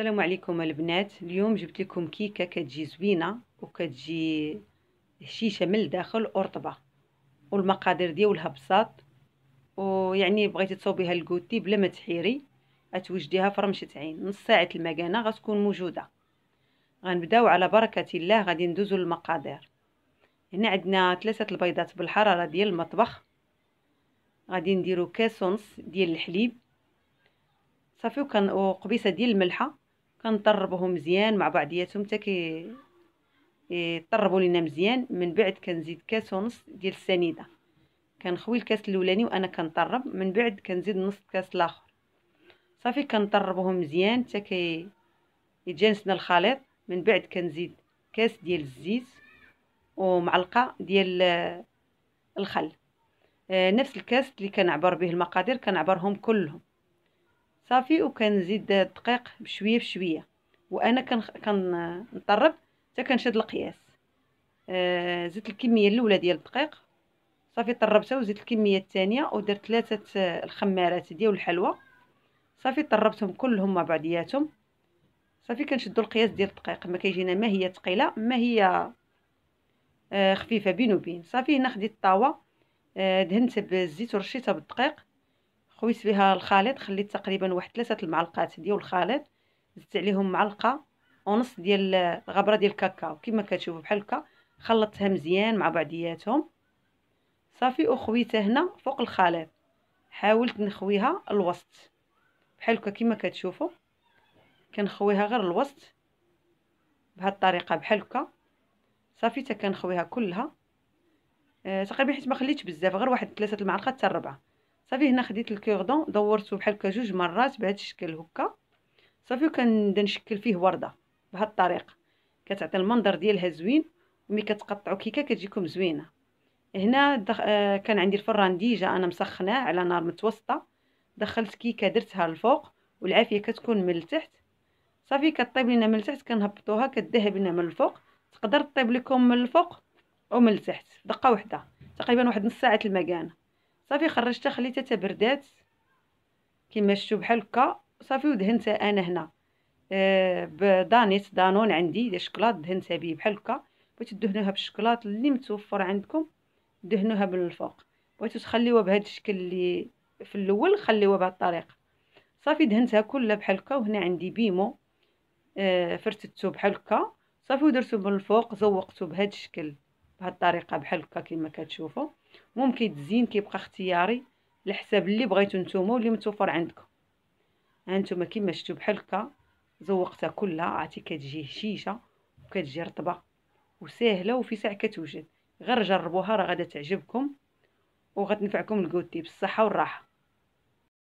السلام عليكم البنات اليوم جبت لكم كيكه كتجي زوينه وكتجي هشيشه من الداخل ورطبه والمقادير ديالها بساط ويعني بغيتي تصوبيها الكوتي بلا ما تحيري غتوجديها في رمشه عين نص ساعه المكانه غتكون موجوده غنبداو على بركه الله غادي ندوزو للمقادير هنا عندنا ثلاثه البيضات بالحراره ديال المطبخ غادي نديرو كاس ونص ديال الحليب صافي وكان قبيصه ديال الملحه كنطربهم مزيان مع بعضياتهم حتى كي يطربوا لينا مزيان من بعد كنزيد كاس ونص ديال السنيده كنخوي الكاس الاولاني وانا كنطرب من بعد كنزيد نص كاس الاخر صافي كنطربهم مزيان حتى كي يتجانسنا الخليط من بعد كنزيد كاس ديال الزيت ومعلقه ديال الخل آه، نفس الكاس اللي كنعبر به المقادير كنعبرهم كلهم صافي وكنزيد الدقيق بشويه بشويه وانا كنطرب حتى كنشد القياس آه زدت الكميه الاولى ديال الدقيق صافي طربتها وزدت الكميه الثانيه ودرت ثلاثه الخمارات ديال الحلوى صافي طربتهم كلهم مع بعضياتهم صافي كنشدوا القياس ديال الدقيق ما كيجينا ما هي ثقيله ما هي آه خفيفه بين وبين صافي هنا خديت الطاوه آه دهنت بالزيت ورشيتها بالدقيق خويت بها الخليط خليت تقريبا واحد ثلاثه المعلقات ديال الخليط زدت عليهم معلقه ونص ديال الغبره ديال الكاكاو كما كتشوفوا بحال هكا خلطتها مزيان مع بعضياتهم صافي وخويتها هنا فوق الخليط حاولت نخويها الوسط بحال هكا كما كتشوفوا كنخويها غير الوسط بهاد الطريقه بحال هكا صافي حتى كنخويها كلها آه تقريبا حيت ما خليتش بزاف غير واحد ثلاثه المعالق حتى ربعه صافي هنا خديت الكوردون دورته بحال هكا جوج مرات بهذا الشكل هكا صافي وكنبدا نشكل فيه ورده بهذه الطريقه كتعطي المنظر ديالها زوين وملي كتقطعو كيكه كتجيكم زوينه هنا دخ... آه كان عندي الفران ديجا انا مسخناه على نار متوسطه دخلت كيكه درتها الفوق والعافيه كتكون من التحت صافي كطيب لينا من التحت كنهبطوها كدهب لنا من الفوق تقدر طيب لكم من الفوق ومن التحت دقه واحده تقريبا واحد نص ساعه المكانه صافي خرجتها خليتها تبردات كما شفتوا بحال هكا صافي ودهنتها انا هنا آه بدانيت دانون عندي ديال الشكلاط دهنتها به بحال هكا بغيتو دهنوها بالشكلاط اللي متوفر عندكم دهنوها من الفوق بغيتو تخليوها بهذا الشكل اللي في الاول خليوها بهذه الطريقه صافي دهنتها كلها بحال هكا وهنا عندي بيمو آه فرتتو بحال هكا صافي ودرتو من الفوق زوقتو بهذا الشكل بهذه الطريقه بحال هكا كما كتشوفوا ممكن تزين كيبقى اختياري على حساب اللي بغيتو نتوما واللي متوفر عندكم هانتوما كيما شفتوا بحال هكا زوقتها كلها عاتي كتجي هشيشه وكتجي رطبه وساهله وفي ساع كتوجد غير جربوها راه غادا تعجبكم وغتنفعكم الكوتي بالصحه والراحه